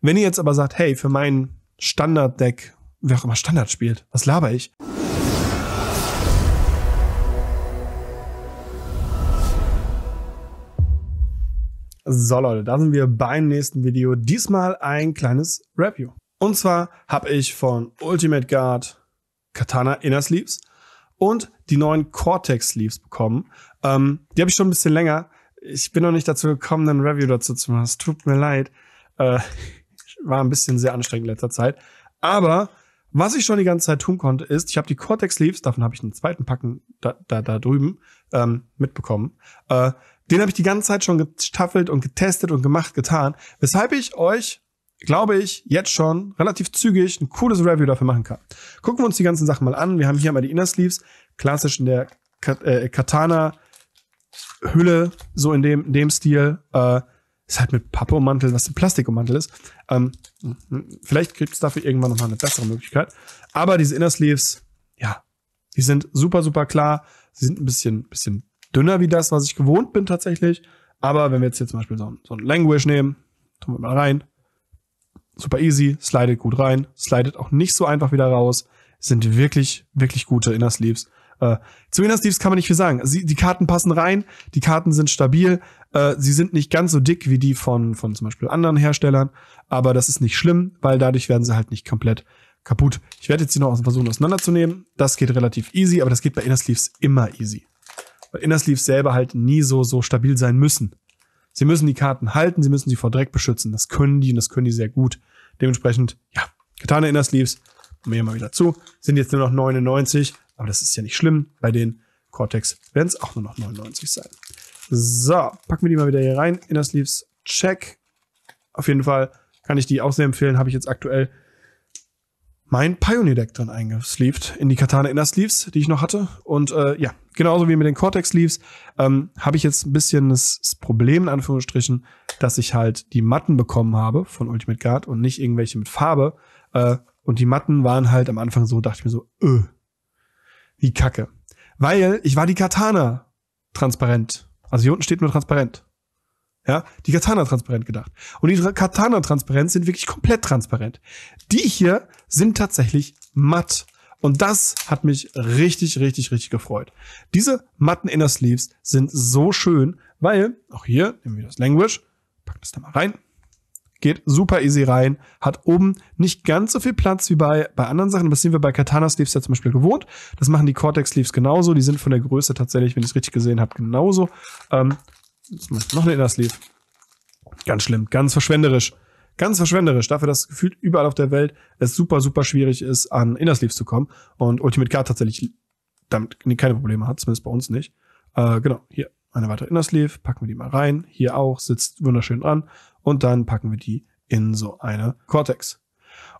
Wenn ihr jetzt aber sagt, hey, für mein Standard-Deck, wer auch immer Standard spielt, was laber ich? So Leute, da sind wir beim nächsten Video. Diesmal ein kleines Review. Und zwar habe ich von Ultimate Guard Katana Inner Sleeves und die neuen Cortex Sleeves bekommen. Ähm, die habe ich schon ein bisschen länger. Ich bin noch nicht dazu gekommen, ein Review dazu zu machen. Es tut mir leid. Äh, war ein bisschen sehr anstrengend in letzter Zeit. Aber was ich schon die ganze Zeit tun konnte, ist, ich habe die Cortex Leaves, davon habe ich einen zweiten Packen da, da, da drüben ähm, mitbekommen. Äh, den habe ich die ganze Zeit schon gestaffelt und getestet und gemacht, getan. Weshalb ich euch, glaube ich, jetzt schon relativ zügig ein cooles Review dafür machen kann. Gucken wir uns die ganzen Sachen mal an. Wir haben hier mal die Inner Sleeves, klassisch in der äh, Katana Hülle, so in dem, in dem Stil. Äh, ist halt mit Pappe ummantelt, was ein Plastik ummantelt ist. Ähm, vielleicht gibt es dafür irgendwann nochmal eine bessere Möglichkeit. Aber diese Inner Sleeves, ja, die sind super, super klar. Sie sind ein bisschen, bisschen dünner wie das, was ich gewohnt bin tatsächlich. Aber wenn wir jetzt hier zum Beispiel so ein, so ein Language nehmen, tun wir mal rein. Super easy, slidet gut rein, slidet auch nicht so einfach wieder raus. Sind wirklich, wirklich gute Inner Sleeves. Äh, zu Inner Sleeves kann man nicht viel sagen. Sie, die Karten passen rein, die Karten sind stabil, äh, sie sind nicht ganz so dick wie die von, von zum Beispiel anderen Herstellern, aber das ist nicht schlimm, weil dadurch werden sie halt nicht komplett kaputt. Ich werde jetzt sie noch versuchen auseinanderzunehmen. Das geht relativ easy, aber das geht bei Inner Sleeves immer easy. Weil Inner Sleeves selber halt nie so, so stabil sein müssen. Sie müssen die Karten halten, sie müssen sie vor Dreck beschützen. Das können die und das können die sehr gut. Dementsprechend, ja, getane Inner Sleeves. Machen wir mal wieder zu. Sind jetzt nur noch 99. Aber das ist ja nicht schlimm. Bei den Cortex werden es auch nur noch 99 sein. So, packen wir die mal wieder hier rein. Inner Sleeves, check. Auf jeden Fall kann ich die auch sehr empfehlen. Habe ich jetzt aktuell mein Pioneer Deck drin eingesleeved in die Katana Inner Sleeves, die ich noch hatte. Und äh, ja, genauso wie mit den Cortex Sleeves ähm, habe ich jetzt ein bisschen das, Problem, in Anführungsstrichen, dass ich halt die Matten bekommen habe von Ultimate Guard und nicht irgendwelche mit Farbe. Äh, und die Matten waren halt am Anfang so, dachte ich mir so, öh, wie kacke. Weil ich war die Katana transparent. Also hier unten steht nur transparent. Ja, die Katana transparent gedacht. Und die Katana transparent sind wirklich komplett transparent. Die hier sind tatsächlich matt. Und das hat mich richtig, richtig, richtig gefreut. Diese matten Inner Sleeves sind so schön, weil, auch hier, nehmen wir das Language, packen das da mal rein, geht super easy rein, hat oben nicht ganz so viel Platz wie bei, bei anderen Sachen. Das sind wir bei Katana Sleeves ja zum Beispiel gewohnt. Das machen die Cortex Sleeves genauso. Die sind von der Größe tatsächlich, wenn ich es richtig gesehen habe, genauso. Ähm, jetzt noch eine Inner Sleeve. Ganz schlimm, ganz verschwenderisch. Ganz verschwenderisch, dafür, dass gefühlt überall auf der Welt es super, super schwierig ist, an Inner Sleeves zu kommen. Und Ultimate Card tatsächlich damit keine Probleme hat, zumindest bei uns nicht. Äh, genau, hier eine weitere Inner Sleeve, packen wir die mal rein. Hier auch, sitzt wunderschön an und dann packen wir die in so eine Cortex.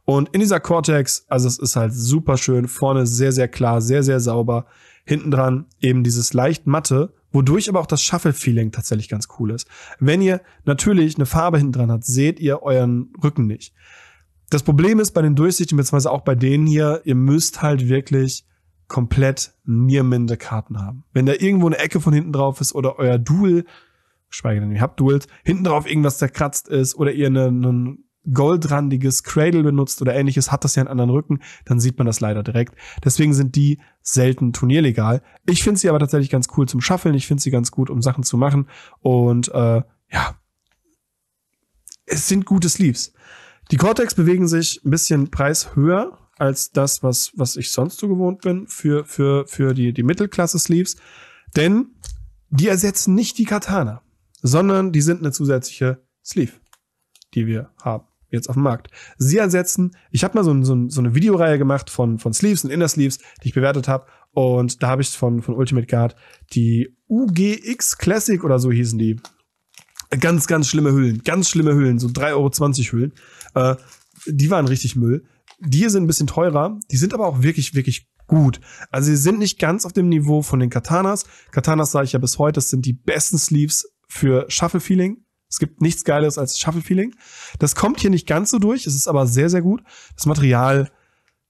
Und in dieser Cortex, also es ist halt super schön, vorne sehr, sehr klar, sehr, sehr sauber, hinten dran eben dieses leicht matte, wodurch aber auch das Shuffle-Feeling tatsächlich ganz cool ist. Wenn ihr natürlich eine Farbe hinten dran habt, seht ihr euren Rücken nicht. Das Problem ist bei den durchsichtigen, beziehungsweise auch bei denen hier, ihr müsst halt wirklich komplett nierminde Karten haben. Wenn da irgendwo eine Ecke von hinten drauf ist oder euer Duel geschweige denn, ihr habt Duels, hinten drauf irgendwas zerkratzt ist oder ihr einen ne, goldrandiges Cradle benutzt oder ähnliches, hat das ja einen anderen Rücken, dann sieht man das leider direkt. Deswegen sind die selten turnierlegal. Ich finde sie aber tatsächlich ganz cool zum Schaffeln. Ich finde sie ganz gut, um Sachen zu machen. Und äh, ja, es sind gute Sleeves. Die Cortex bewegen sich ein bisschen preishöher als das, was, was ich sonst so gewohnt bin für, für, für die, die Mittelklasse-Sleeves. Denn die ersetzen nicht die Katana sondern die sind eine zusätzliche Sleeve, die wir haben jetzt auf dem Markt. Sie ersetzen, ich habe mal so, so, so, eine Videoreihe gemacht von, von Sleeves und Inner Sleeves, die ich bewertet habe. Und da habe ich von, von Ultimate Guard die UGX Classic oder so hießen die. Ganz, ganz schlimme Hüllen. Ganz schlimme Hüllen. So 3,20 Euro Hüllen. Äh, die waren richtig Müll. Die sind ein bisschen teurer. Die sind aber auch wirklich, wirklich gut. Also sie sind nicht ganz auf dem Niveau von den Katanas. Katanas sage ich ja bis heute, das sind die besten Sleeves für Shuffle-Feeling. Es gibt nichts Geiles als Shuffle-Feeling. Das kommt hier nicht ganz so durch, es ist aber sehr, sehr gut. Das Material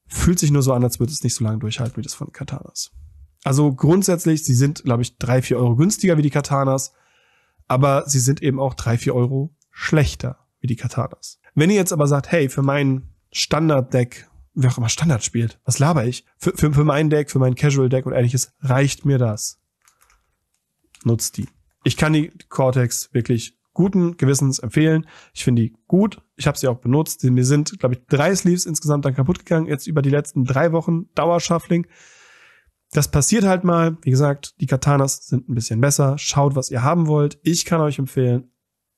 fühlt sich nur so an, als würde es nicht so lange durchhalten wie das von Katanas. Also grundsätzlich, sie sind, glaube ich, drei, vier Euro günstiger wie die Katanas, aber sie sind eben auch drei, vier Euro schlechter wie die Katanas. Wenn ihr jetzt aber sagt, hey, für mein Standard-Deck, wer auch immer Standard spielt, was laber ich? Für, für, für mein Deck, für mein Casual-Deck und ähnliches reicht mir das. Nutzt die. Ich kann die Cortex wirklich guten Gewissens empfehlen. Ich finde die gut. Ich habe sie auch benutzt. Mir sind, glaube ich, drei Sleeves insgesamt dann kaputt gegangen. Jetzt über die letzten drei Wochen Dauerschaffling. Das passiert halt mal. Wie gesagt, die Katanas sind ein bisschen besser. Schaut, was ihr haben wollt. Ich kann euch empfehlen,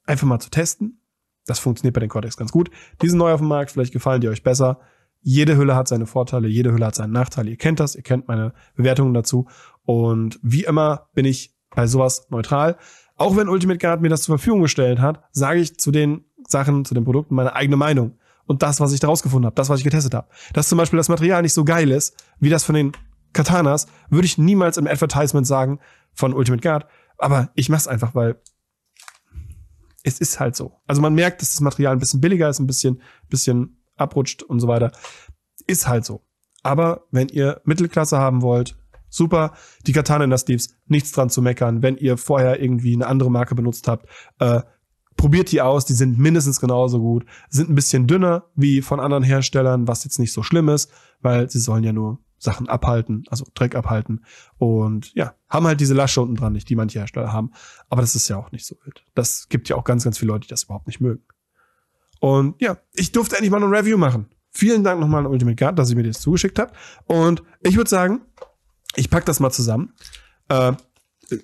einfach mal zu testen. Das funktioniert bei den Cortex ganz gut. Die sind neu auf dem Markt. Vielleicht gefallen die euch besser. Jede Hülle hat seine Vorteile. Jede Hülle hat seinen Nachteil. Ihr kennt das. Ihr kennt meine Bewertungen dazu. Und wie immer bin ich bei sowas neutral. Auch wenn Ultimate Guard mir das zur Verfügung gestellt hat, sage ich zu den Sachen, zu den Produkten meine eigene Meinung. Und das, was ich daraus gefunden habe, das, was ich getestet habe. Dass zum Beispiel das Material nicht so geil ist, wie das von den Katanas, würde ich niemals im Advertisement sagen von Ultimate Guard. Aber ich mach's einfach, weil es ist halt so. Also man merkt, dass das Material ein bisschen billiger ist, ein bisschen, bisschen abrutscht und so weiter. Ist halt so. Aber wenn ihr Mittelklasse haben wollt, super. Die Katana in der Steves, nichts dran zu meckern. Wenn ihr vorher irgendwie eine andere Marke benutzt habt, äh, probiert die aus. Die sind mindestens genauso gut. Sind ein bisschen dünner wie von anderen Herstellern, was jetzt nicht so schlimm ist, weil sie sollen ja nur Sachen abhalten, also Dreck abhalten. Und ja, haben halt diese Lasche unten dran nicht, die manche Hersteller haben. Aber das ist ja auch nicht so wild. Das gibt ja auch ganz, ganz viele Leute, die das überhaupt nicht mögen. Und ja, ich durfte endlich mal ein Review machen. Vielen Dank nochmal an Ultimate Guard, dass ihr mir das zugeschickt habt. Und ich würde sagen, ich pack das mal zusammen. Äh,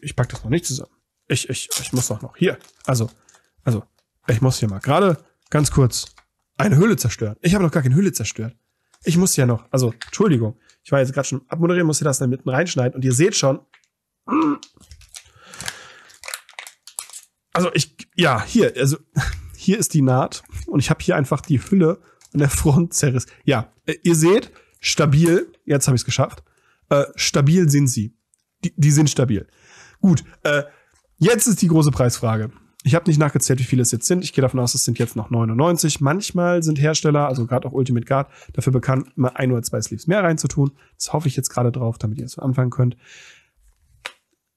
ich pack das noch nicht zusammen. Ich, ich, ich muss doch noch hier. Also, also, ich muss hier mal gerade ganz kurz eine Hülle zerstören. Ich habe noch gar keine Hülle zerstört. Ich muss ja noch, also, Entschuldigung, ich war jetzt gerade schon abmoderieren, muss musste das dann mitten reinschneiden und ihr seht schon. Also ich, ja, hier, also hier ist die Naht und ich habe hier einfach die Hülle an der Front zerrissen. Ja, äh, ihr seht, stabil, jetzt habe ich es geschafft. Äh, stabil sind sie. Die, die sind stabil. Gut, äh, jetzt ist die große Preisfrage. Ich habe nicht nachgezählt, wie viele es jetzt sind. Ich gehe davon aus, es sind jetzt noch 99. Manchmal sind Hersteller, also gerade auch Ultimate Guard, dafür bekannt, mal ein oder zwei Sleeves mehr reinzutun. Das hoffe ich jetzt gerade drauf, damit ihr es anfangen könnt.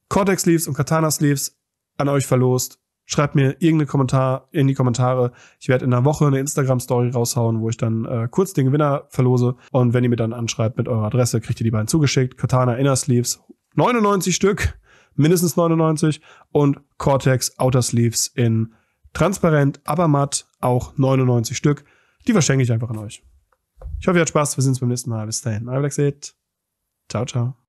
Cortex Sleeves und Katana Sleeves an euch verlost schreibt mir irgendeinen Kommentar in die Kommentare. Ich werde in einer Woche eine Instagram-Story raushauen, wo ich dann äh, kurz den Gewinner verlose. Und wenn ihr mir dann anschreibt mit eurer Adresse, kriegt ihr die beiden zugeschickt. Katana Inner Sleeves, 99 Stück, mindestens 99. Und Cortex Outer Sleeves in transparent, aber matt, auch 99 Stück. Die verschenke ich einfach an euch. Ich hoffe, ihr habt Spaß. Wir sehen uns beim nächsten Mal. Bis dahin. Alexit. Ciao, ciao.